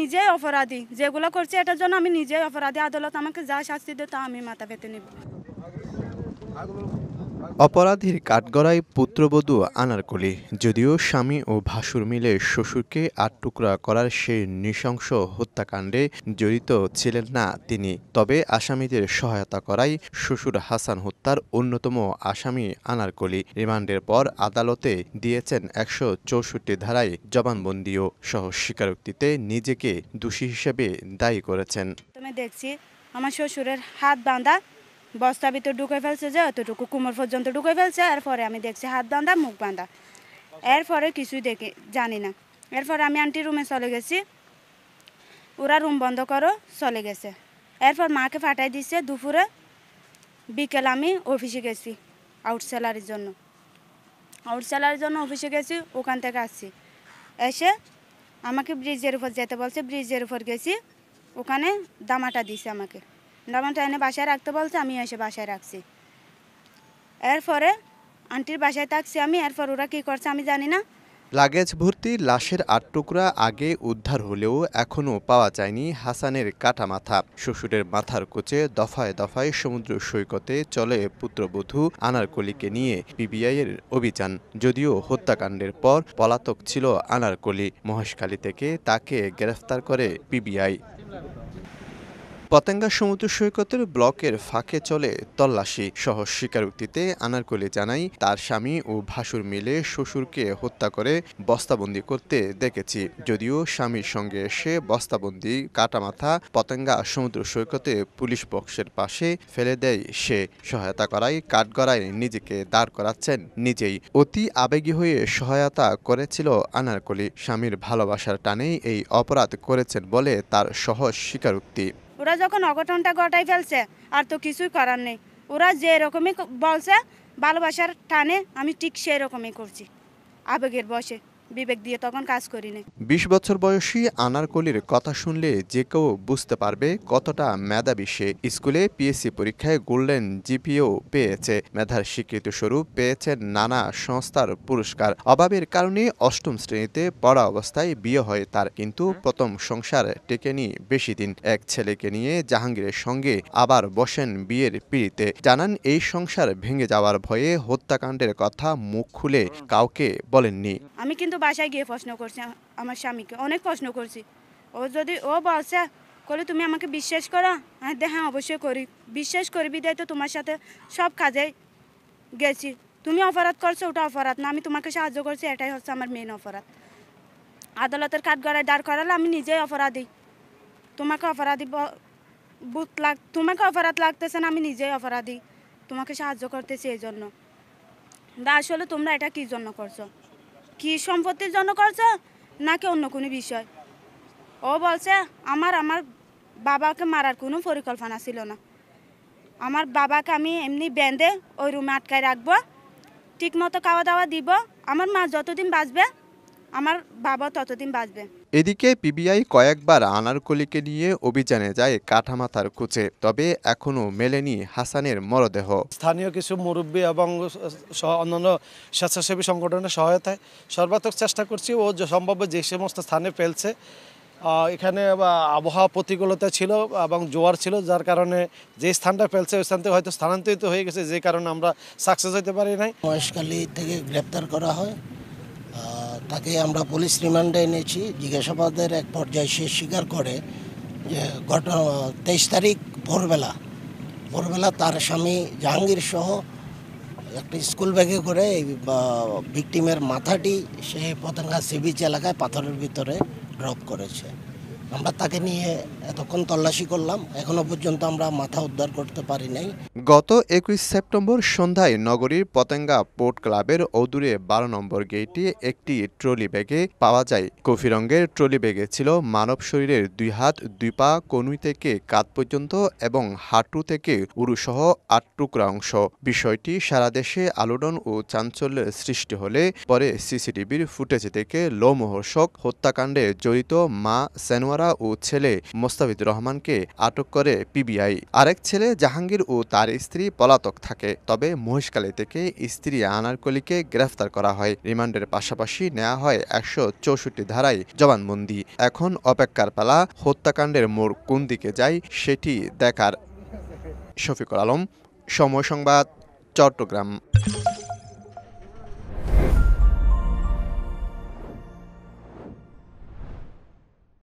নিজেই অপরাধী যেগুলো করছে এটার জন্য আমি নিজেই অপরাধী আদালত আমাকে যা শাস্তি দিত আমি মাথা পেতে নিব অপরাধীর কাঠগড়ায় পুত্রবধূ আনারকলি যদিও স্বামী ও ভাসুর মিলে শ্বশুরকে আট টুকরা করার সেই নৃশংস হত্যাকাণ্ডে জড়িত ছিলেন না তিনি তবে আসামিদের সহায়তা করাই শ্বশুর হাসান হত্যার অন্যতম আসামি আনারকলি রিমান্ডের পর আদালতে দিয়েছেন একশো চৌষট্টি ধারায় জবানবন্দিও সহ স্বীকারোক্তিতে নিজেকে দোষী হিসেবে দায়ী করেছেন দেখছি আমার শ্বশুরের হাত বাঁধা বস্তা ভিতর ঢুকে ফেলছে যে অতটুকু কুমোর পর্যন্ত ঢুকে ফেলছে এরপরে আমি দেখছি হাত বাঁধা মুখ বাঁধা এরপরে কিছুই দেখি জানি না এরপরে আমি আন্টি রুমে চলে গেছি ওরা রুম বন্ধ করো চলে গেছে এরপর মাকে ফাটাই দিছে দুপুরে বিকেল আমি অফিসে গেছি আউট স্যালারির জন্য আউট আউটসেলারের জন্য অফিসে গেছি ওখান থেকে আসছি এসে আমাকে ব্রিজের উপর যেতে বলছে ব্রিজের উপর গেছি ওখানে দামাটা দিছে আমাকে ডরমেন্টটা এনে বাসায় রাখতে বলছে আমি এসে বাসায় রাখছি এরপরে আন্টির বাসায় থাকছি আমি এরপর ওরা কী করছে আমি জানি না লাগেজ ভর্তি লাশের আট টুকরা আগে উদ্ধার হলেও এখনও পাওয়া যায়নি হাসানের কাটা মাথা শ্বশুরের মাথার কোচে দফায় দফায় সমুদ্র সৈকতে চলে পুত্রবধূ আনারকলিকে নিয়ে পিবিআইয়ের অভিযান যদিও হত্যাকাণ্ডের পর পলাতক ছিল আনারকলি মহেশখালী থেকে তাকে গ্রেফতার করে পিবিআই পতেঙ্গা সমুদ্র সৈকতের ব্লকের ফাঁকে চলে তল্লাশি সহ স্বীকারোক্তিতে আনারকলি জানাই তার স্বামী ও ভাসুর মিলে শ্বশুরকে হত্যা করে বস্তাবন্দি করতে দেখেছি যদিও স্বামীর সঙ্গে এসে বস্তাবন্দি কাটামাথা পতেঙ্গা সমুদ্র সৈকতে পুলিশ বক্সের পাশে ফেলে দেয় সে সহায়তা করায় কাঠগড়ায় নিজেকে দাঁড় করাচ্ছেন নিজেই অতি আবেগী হয়ে সহায়তা করেছিল আনারকলি স্বামীর ভালোবাসার টানেই এই অপরাধ করেছেন বলে তার সহজ স্বীকারোক্তি ওরা যখন অঘটনটা ঘটাই ফেলছে আর তো কিছুই করার নেই ওরা যে রকমই বলছে ভালোবাসার টানে আমি ঠিক সেই রকমই করছি আবেগের বসে বিবেক দিয়ে তখন কাজ না বিশ বছর বয়সী আনারকলির কথা শুনলে যে কেউ বুঝতে পারবে কতটা মেধাবী সে স্কুলে পিএসসি পরীক্ষায় গোল্ডেন জিপিও পেয়েছে মেধার স্বীকৃত স্বরূপ পেয়েছে নানা সংস্থার পুরস্কার অভাবের কারণে অষ্টম শ্রেণীতে পড়া অবস্থায় বিয়ে হয় তার কিন্তু প্রথম সংসার টেকেনি বেশি দিন এক ছেলেকে নিয়ে জাহাঙ্গীরের সঙ্গে আবার বসেন বিয়ের পিড়িতে জানান এই সংসার ভেঙে যাওয়ার ভয়ে হত্যাকাণ্ডের কথা মুখ খুলে কাউকে বলেননি আমি কিন্তু কিন্তু বাসায় গিয়ে প্রশ্ন করছে আমার স্বামীকে অনেক প্রশ্ন করছি ও যদি ও বলছে করে তুমি আমাকে বিশ্বাস করো হ্যাঁ হ্যাঁ অবশ্যই করি বিশ্বাস করবি দেয় তো তোমার সাথে সব কাজে গেছি তুমি অপরাধ করছো ওটা অপরাধ না আমি তোমাকে সাহায্য করছি এটাই হচ্ছে আমার মেন অপরাধ আদালতের কাঠগড়ায় দাঁড় করালে আমি নিজেই অপরাধী তোমাকে অপরাধী বুথ লাগ তোমাকে অপরাধ লাগতেছে না আমি নিজেই অপরাধী তোমাকে সাহায্য করতেছি এই জন্য দা আসলে তোমরা এটা কী জন্য করছো কি সম্পত্তির জন্য করছে নাকি অন্য কোনো বিষয় ও বলছে আমার আমার বাবাকে মারার কোনো পরিকল্পনা ছিল না আমার বাবাকে আমি এমনি বেঁধে ওই রুমে আটকায় রাখবো ঠিকমতো খাওয়া দাওয়া দিব আমার মা যতদিন বাঁচবে আমার বাবা ততদিন বাঁচবে এদিকে পিবিআই কয়েকবার আনারকলিকে নিয়ে অভিযানে যায় কাঠামাথার কুচে তবে এখনও মেলেনি হাসানের মরদেহ স্থানীয় কিছু মুরব্বী এবং অন্যান্য স্বেচ্ছাসেবী সংগঠনের সহায়তায় সর্বাত্মক চেষ্টা করছি ও সম্ভাব্য যে সমস্ত স্থানে ফেলছে এখানে আবহাওয়া প্রতিকূলতা ছিল এবং জোয়ার ছিল যার কারণে যে স্থানটা ফেলছে ওই থেকে হয়তো স্থানান্তরিত হয়ে গেছে যে কারণে আমরা সাকসেস হতে পারি নাই বয়সকালী থেকে গ্রেপ্তার করা হয় তাকে আমরা পুলিশ রিমান্ডে এনেছি জিজ্ঞাসাবাদের এক পর্যায়ে সে স্বীকার করে যে ঘটনা তেইশ তারিখ ভোরবেলা ভোরবেলা তার স্বামী জাহাঙ্গীর সহ একটি স্কুল ব্যাগে করে এই ভিকটিমের মাথাটি সে পতঙ্গা সি বিচ এলাকায় পাথরের ভিতরে ড্রপ করেছে আমরা তাকে নিয়ে এতক্ষণ তল্লাশি করলাম এখনো পর্যন্ত আমরা মাথা উদ্ধার করতে পারি নাই গত একুশ সেপ্টেম্বর সন্ধ্যায় নগরীর পতেঙ্গা পোর্ট ক্লাবের অদূরে বারো নম্বর গেইটে একটি ট্রলি ব্যাগে পাওয়া যায় কফি ট্রলি ব্যাগে ছিল মানব শরীরের দুই হাত দুই পা কনুই থেকে কাত পর্যন্ত এবং হাঁটু থেকে উরুসহ আট টুকরা অংশ বিষয়টি সারা দেশে আলোড়ন ও চাঞ্চল্যের সৃষ্টি হলে পরে সিসিটিভির ফুটেজ থেকে লোমহর্ষক হত্যাকাণ্ডে জড়িত মা সেনোয়ারা ও ছেলে মোস মুস্তাফিদ রহমানকে আটক করে পিবিআই আরেক ছেলে জাহাঙ্গীর ও তার স্ত্রী পলাতক থাকে তবে মহেশকালী থেকে স্ত্রী আনারকলিকে গ্রেফতার করা হয় রিমান্ডের পাশাপাশি নেওয়া হয় একশো চৌষট্টি ধারায় জবানবন্দি এখন অপেক্ষার পালা হত্যাকাণ্ডের মোড় কোন দিকে যায় সেটি দেখার শফিকুল আলম সময় সংবাদ চট্টগ্রাম